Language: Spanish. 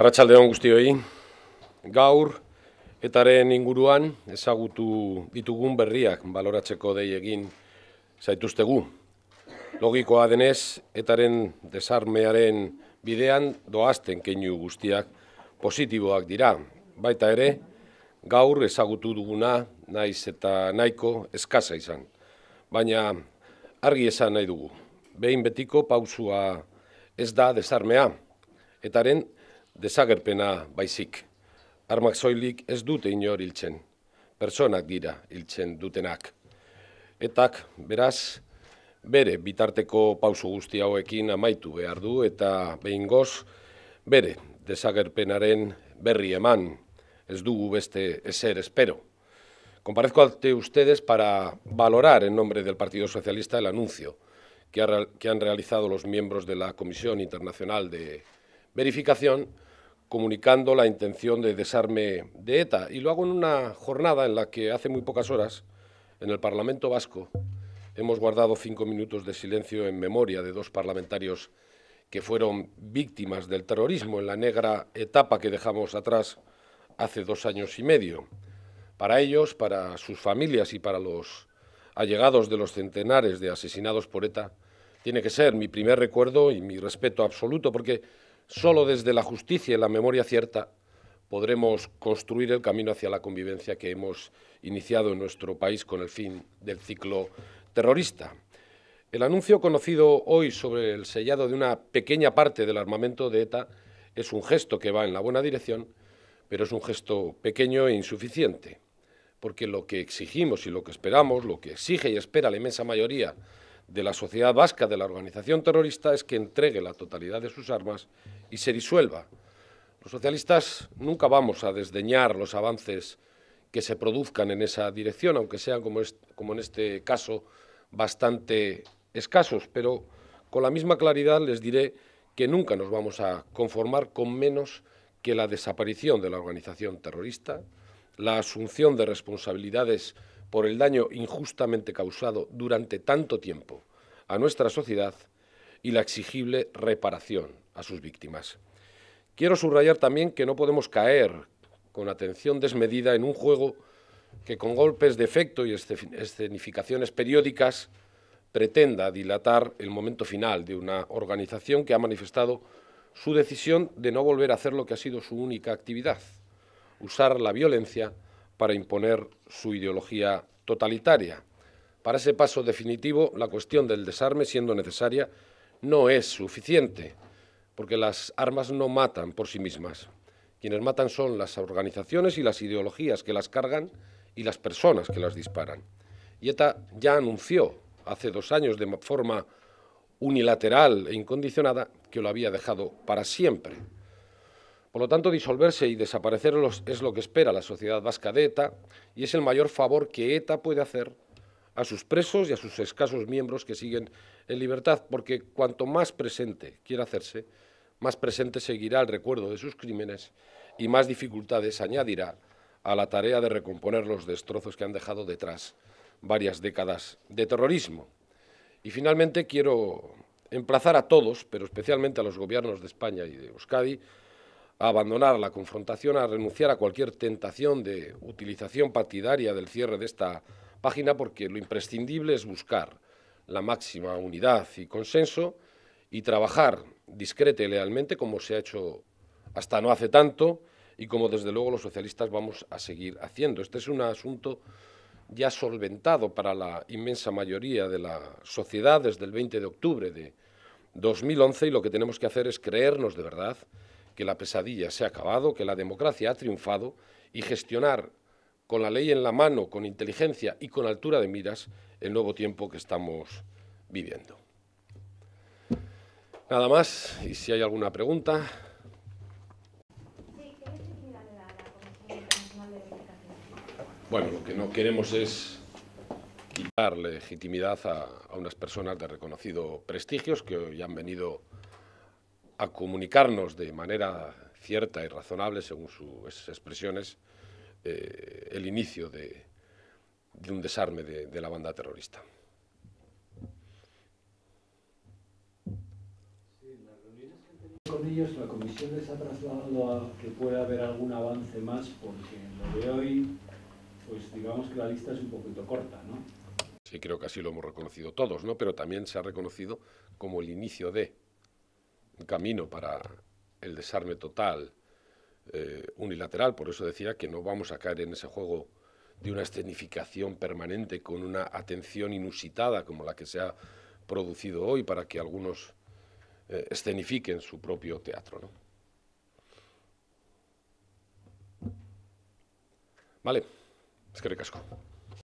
Arratxalde hon guztioi, gaur etaren inguruan ezagutu ditugun berriak baloratzeko dei egin zaituztegu. Logikoa denez, etaren desarmearen bidean doazten keinu guztiak positiboak dira. Baita ere, gaur ezagutu duguna naiz eta nahiko eskaza izan. Baina argi esan nahi dugu, behin betiko pausua ez da desarmea, etaren desagerpena baizik. Armak soilik ez dute inor hiltzen. Personak dira hiltzen dutenak. Etak, beraz, bere bitarteko pauzu guzti hauekin amaitu behar du eta behin goz, bere desagerpenaren berri eman ez dugu beste eser espero. Comparezco ante ustedes para valorar en nombre del Partido Socialista el anuncio que, que han realizado los miembros de la Comisión Internacional de Verificación comunicando la intención de desarme de ETA. Y lo hago en una jornada en la que hace muy pocas horas, en el Parlamento Vasco, hemos guardado cinco minutos de silencio en memoria de dos parlamentarios que fueron víctimas del terrorismo en la negra etapa que dejamos atrás hace dos años y medio. Para ellos, para sus familias y para los allegados de los centenares de asesinados por ETA, tiene que ser mi primer recuerdo y mi respeto absoluto, porque Solo desde la justicia y la memoria cierta podremos construir el camino hacia la convivencia que hemos iniciado en nuestro país con el fin del ciclo terrorista. El anuncio conocido hoy sobre el sellado de una pequeña parte del armamento de ETA es un gesto que va en la buena dirección, pero es un gesto pequeño e insuficiente, porque lo que exigimos y lo que esperamos, lo que exige y espera la inmensa mayoría de la sociedad vasca de la organización terrorista es que entregue la totalidad de sus armas y se disuelva. Los socialistas nunca vamos a desdeñar los avances que se produzcan en esa dirección, aunque sean, como, en este caso, bastante escasos, pero con la misma claridad les diré que nunca nos vamos a conformar con menos que la desaparición de la organización terrorista, la asunción de responsabilidades por el daño injustamente causado durante tanto tiempo a nuestra sociedad y la exigible reparación a sus víctimas. Quiero subrayar también que no podemos caer con atención desmedida en un juego que con golpes de efecto y escenificaciones periódicas pretenda dilatar el momento final de una organización que ha manifestado su decisión de no volver a hacer lo que ha sido su única actividad, usar la violencia para imponer su ideología totalitaria. Para ese paso definitivo, la cuestión del desarme, siendo necesaria, no es suficiente, porque las armas no matan por sí mismas. Quienes matan son las organizaciones y las ideologías que las cargan y las personas que las disparan. Y ETA ya anunció hace dos años de forma unilateral e incondicionada que lo había dejado para siempre. Por lo tanto, disolverse y desaparecer es lo que espera la sociedad vasca de ETA y es el mayor favor que ETA puede hacer a sus presos y a sus escasos miembros que siguen en libertad, porque cuanto más presente quiera hacerse, más presente seguirá el recuerdo de sus crímenes y más dificultades añadirá a la tarea de recomponer los destrozos que han dejado detrás varias décadas de terrorismo. Y finalmente quiero emplazar a todos, pero especialmente a los gobiernos de España y de Euskadi, a abandonar la confrontación, a renunciar a cualquier tentación de utilización partidaria del cierre de esta página, porque lo imprescindible es buscar la máxima unidad y consenso y trabajar discreta y lealmente, como se ha hecho hasta no hace tanto y como desde luego los socialistas vamos a seguir haciendo. Este es un asunto ya solventado para la inmensa mayoría de la sociedad desde el 20 de octubre de 2011 y lo que tenemos que hacer es creernos de verdad que la pesadilla se ha acabado, que la democracia ha triunfado y gestionar con la ley en la mano, con inteligencia y con altura de miras el nuevo tiempo que estamos viviendo. Nada más, y si hay alguna pregunta. Bueno, lo que no queremos es quitar legitimidad a, unas personas de reconocido prestigio que hoy han venido a comunicarnos de manera cierta y razonable, según sus expresiones, eh, el inicio de, un desarme de, la banda terrorista. las reuniones que con ellos, la comisión les ha trasladado a que pueda haber algún avance más, porque lo de hoy, pues digamos que la lista es un poquito corta, ¿no? Sí, creo que así lo hemos reconocido todos, ¿no? Pero también se ha reconocido como el inicio de camino para el desarme total eh, unilateral. Por eso decía que no vamos a caer en ese juego de una escenificación permanente con una atención inusitada como la que se ha producido hoy para que algunos eh, escenifiquen su propio teatro. Vale, es que recasco.